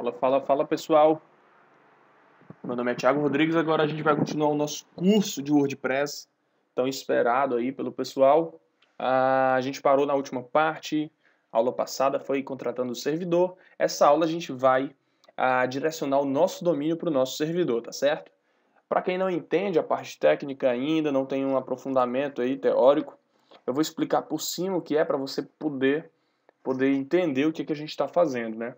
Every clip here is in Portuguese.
Fala, fala, fala pessoal. Meu nome é Thiago Rodrigues. Agora a gente vai continuar o nosso curso de WordPress, tão esperado aí pelo pessoal. Ah, a gente parou na última parte. A aula passada foi contratando o servidor. Essa aula a gente vai ah, direcionar o nosso domínio para o nosso servidor, tá certo? Para quem não entende a parte técnica ainda, não tem um aprofundamento aí teórico, eu vou explicar por cima o que é para você poder poder entender o que, é que a gente está fazendo, né?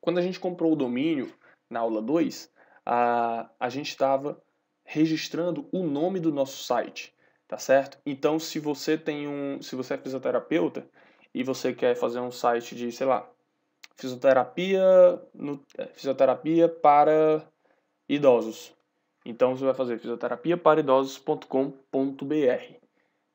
Quando a gente comprou o domínio na aula 2, a, a gente estava registrando o nome do nosso site, tá certo? Então, se você tem um, se você é fisioterapeuta e você quer fazer um site de, sei lá, fisioterapia, no, é, fisioterapia para idosos. Então você vai fazer fisioterapia para idosos.com.br,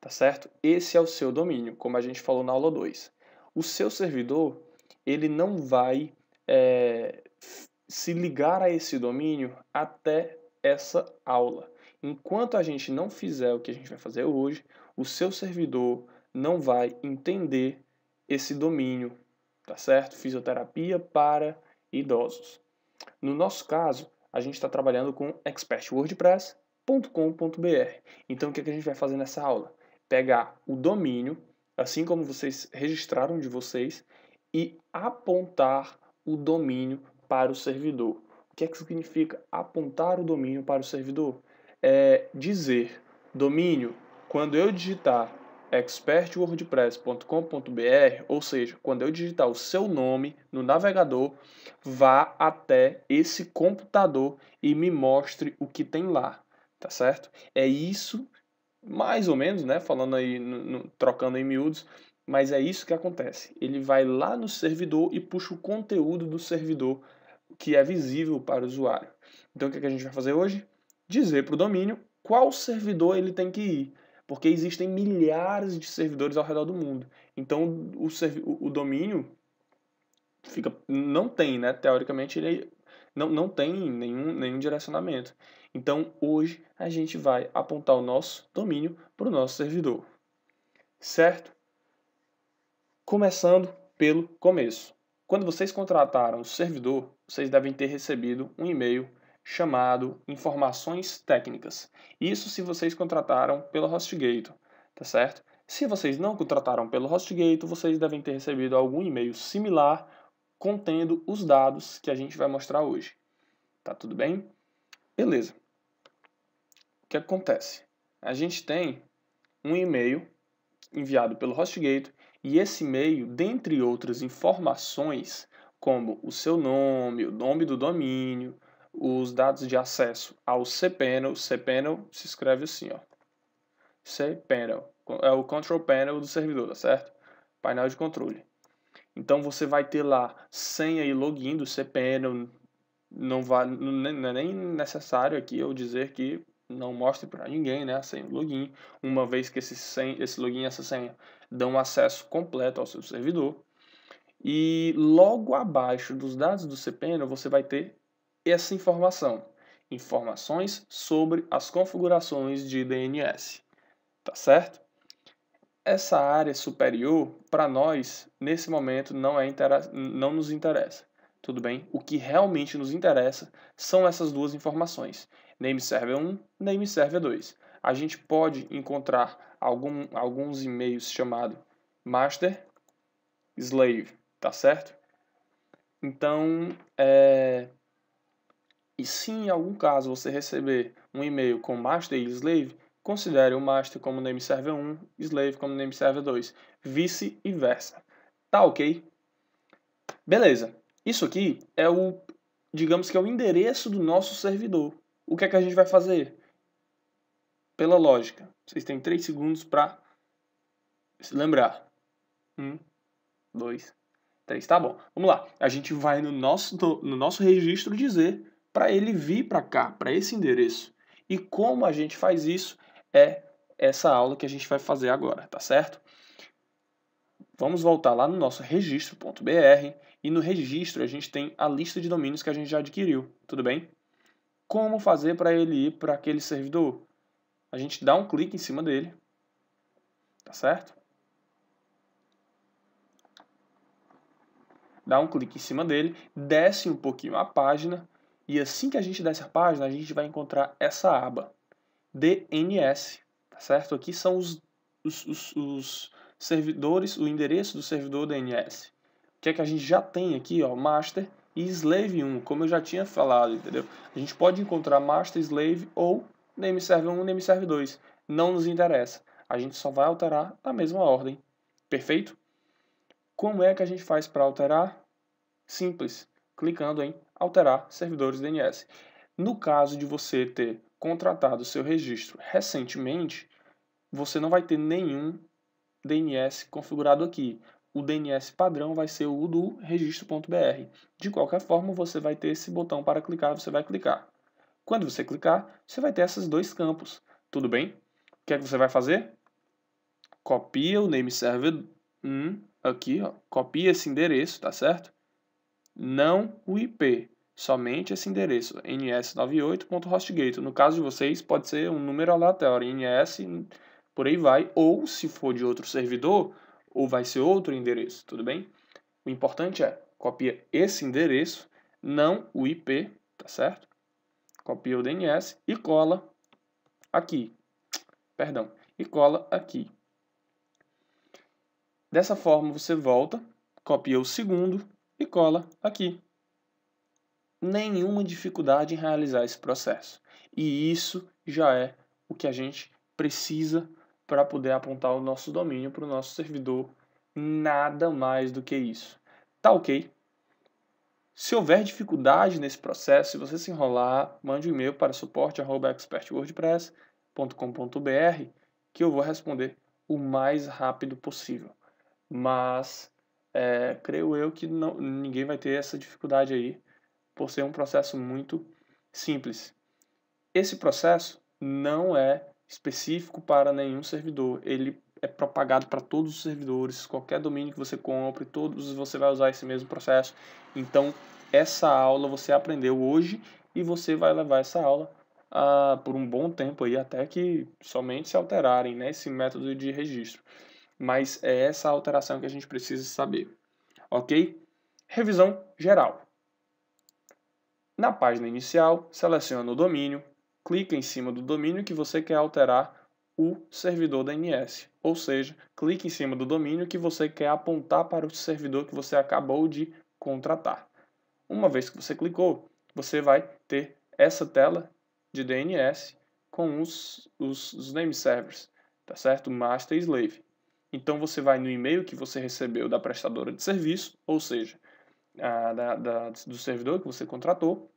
tá certo? Esse é o seu domínio, como a gente falou na aula 2. O seu servidor, ele não vai é, se ligar a esse domínio até essa aula. Enquanto a gente não fizer o que a gente vai fazer hoje, o seu servidor não vai entender esse domínio, tá certo? Fisioterapia para idosos. No nosso caso, a gente está trabalhando com expertwordpress.com.br. Então, o que, é que a gente vai fazer nessa aula? Pegar o domínio, assim como vocês registraram de vocês, e apontar o domínio para o servidor. O que é que significa apontar o domínio para o servidor? É dizer domínio quando eu digitar expertwordpress.com.br, ou seja, quando eu digitar o seu nome no navegador, vá até esse computador e me mostre o que tem lá, tá certo? É isso, mais ou menos, né? Falando aí, no, no, trocando em miúdos, mas é isso que acontece. Ele vai lá no servidor e puxa o conteúdo do servidor que é visível para o usuário. Então o que, é que a gente vai fazer hoje? Dizer para o domínio qual servidor ele tem que ir. Porque existem milhares de servidores ao redor do mundo. Então o, o domínio fica não tem, né? Teoricamente ele não, não tem nenhum, nenhum direcionamento. Então hoje a gente vai apontar o nosso domínio para o nosso servidor. Certo? Começando pelo começo. Quando vocês contrataram o servidor, vocês devem ter recebido um e-mail chamado Informações Técnicas. Isso se vocês contrataram pelo HostGator, tá certo? Se vocês não contrataram pelo HostGator, vocês devem ter recebido algum e-mail similar contendo os dados que a gente vai mostrar hoje. Tá tudo bem? Beleza. O que acontece? A gente tem um e-mail enviado pelo HostGator e esse e-mail, dentre outras informações, como o seu nome, o nome do domínio, os dados de acesso ao cPanel. cPanel se escreve assim, ó. cPanel é o control panel do servidor, tá certo? Painel de controle. Então você vai ter lá senha e login do cPanel. Não, vai, não é nem necessário aqui eu dizer que não mostre para ninguém, né? A senha e login, uma vez que esse, senha, esse login e essa senha dão acesso completo ao seu servidor. E logo abaixo dos dados do cPanel você vai ter essa informação, informações sobre as configurações de DNS, tá certo? Essa área superior, para nós, nesse momento, não, é não nos interessa, tudo bem? O que realmente nos interessa são essas duas informações, name server 1, name server 2 a gente pode encontrar algum, alguns e-mails chamados master, slave, tá certo? Então, é... e se em algum caso você receber um e-mail com master e slave, considere o master como name server 1, slave como name server 2, vice-versa. Tá ok? Beleza. Isso aqui é o, digamos que é o endereço do nosso servidor. O que é que a gente vai fazer? pela lógica. Vocês têm 3 segundos para se lembrar. 1, 2, 3. Tá bom. Vamos lá. A gente vai no nosso, no nosso registro dizer para ele vir para cá, para esse endereço. E como a gente faz isso é essa aula que a gente vai fazer agora, tá certo? Vamos voltar lá no nosso registro.br e no registro a gente tem a lista de domínios que a gente já adquiriu, tudo bem? Como fazer para ele ir para aquele servidor? a gente dá um clique em cima dele, tá certo? Dá um clique em cima dele, desce um pouquinho a página, e assim que a gente desce a página, a gente vai encontrar essa aba, DNS, tá certo? Aqui são os, os, os, os servidores, o endereço do servidor DNS. O que é que a gente já tem aqui, ó, master e slave 1, como eu já tinha falado, entendeu? A gente pode encontrar master, slave ou name serve 1, name serve 2. Não nos interessa. A gente só vai alterar na mesma ordem. Perfeito? Como é que a gente faz para alterar? Simples, clicando em alterar servidores DNS. No caso de você ter contratado seu registro recentemente, você não vai ter nenhum DNS configurado aqui. O DNS padrão vai ser o do registro.br. De qualquer forma, você vai ter esse botão para clicar, você vai clicar. Quando você clicar, você vai ter esses dois campos, tudo bem? O que é que você vai fazer? Copia o name server 1 aqui, ó, copia esse endereço, tá certo? Não o IP, somente esse endereço, ns98.hostgate. No caso de vocês, pode ser um número aleatório, ns, por aí vai, ou se for de outro servidor, ou vai ser outro endereço, tudo bem? O importante é copia esse endereço, não o IP, tá certo? Copia o DNS e cola aqui. Perdão, e cola aqui. Dessa forma você volta, copia o segundo e cola aqui. Nenhuma dificuldade em realizar esse processo. E isso já é o que a gente precisa para poder apontar o nosso domínio para o nosso servidor. Nada mais do que isso. Tá ok? Se houver dificuldade nesse processo, se você se enrolar, mande um e-mail para suporte@expertwordpress.com.br que eu vou responder o mais rápido possível. Mas é, creio eu que não, ninguém vai ter essa dificuldade aí, por ser um processo muito simples. Esse processo não é específico para nenhum servidor, ele é propagado para todos os servidores, qualquer domínio que você compre, todos você vai usar esse mesmo processo. Então, essa aula você aprendeu hoje e você vai levar essa aula ah, por um bom tempo aí, até que somente se alterarem né, esse método de registro. Mas é essa alteração que a gente precisa saber, ok? Revisão geral. Na página inicial, seleciona o domínio, clica em cima do domínio que você quer alterar o servidor DNS, ou seja, clique em cima do domínio que você quer apontar para o servidor que você acabou de contratar. Uma vez que você clicou, você vai ter essa tela de DNS com os, os, os name servers, tá certo? Master e slave. Então você vai no e-mail que você recebeu da prestadora de serviço, ou seja, a, da, da, do servidor que você contratou,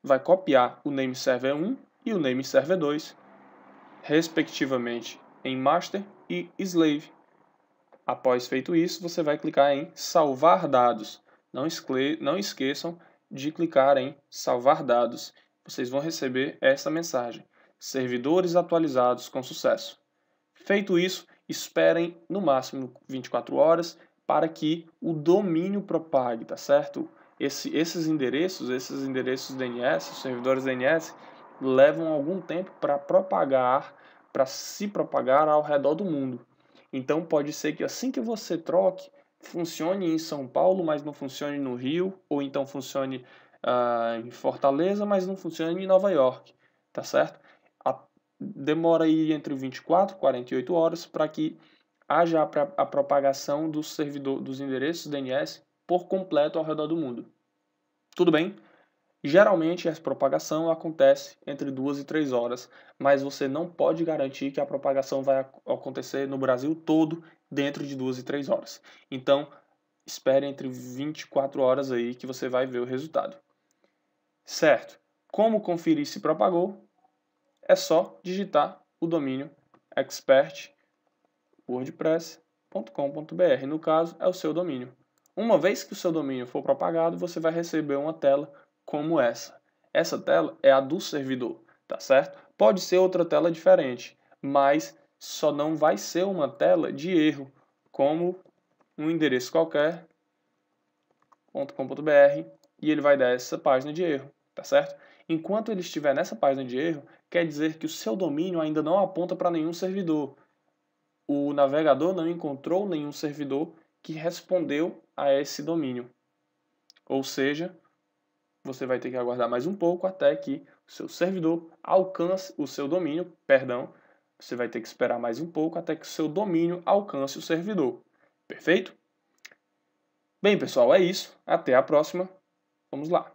vai copiar o name server 1 e o name server 2 respectivamente, em master e slave. Após feito isso, você vai clicar em salvar dados. Não, não esqueçam de clicar em salvar dados. Vocês vão receber essa mensagem: servidores atualizados com sucesso. Feito isso, esperem no máximo 24 horas para que o domínio propague, tá certo? Esse, esses endereços, esses endereços DNS, servidores DNS, levam algum tempo para propagar, para se propagar ao redor do mundo. Então pode ser que assim que você troque, funcione em São Paulo, mas não funcione no Rio, ou então funcione ah, em Fortaleza, mas não funcione em Nova York, tá certo? A, demora aí entre 24 e 48 horas para que haja a, a propagação do servidor, dos endereços DNS por completo ao redor do mundo. Tudo bem? Geralmente, essa propagação acontece entre duas e três horas, mas você não pode garantir que a propagação vai acontecer no Brasil todo dentro de duas e três horas. Então, espere entre 24 horas aí que você vai ver o resultado. Certo? Como conferir se propagou? É só digitar o domínio expert.wordpress.com.br. No caso, é o seu domínio. Uma vez que o seu domínio for propagado, você vai receber uma tela como essa. Essa tela é a do servidor, tá certo? Pode ser outra tela diferente, mas só não vai ser uma tela de erro, como um endereço qualquer .com.br e ele vai dar essa página de erro, tá certo? Enquanto ele estiver nessa página de erro, quer dizer que o seu domínio ainda não aponta para nenhum servidor. O navegador não encontrou nenhum servidor que respondeu a esse domínio. Ou seja, você vai ter que aguardar mais um pouco até que o seu servidor alcance o seu domínio, perdão, você vai ter que esperar mais um pouco até que o seu domínio alcance o servidor. Perfeito? Bem, pessoal, é isso. Até a próxima. Vamos lá.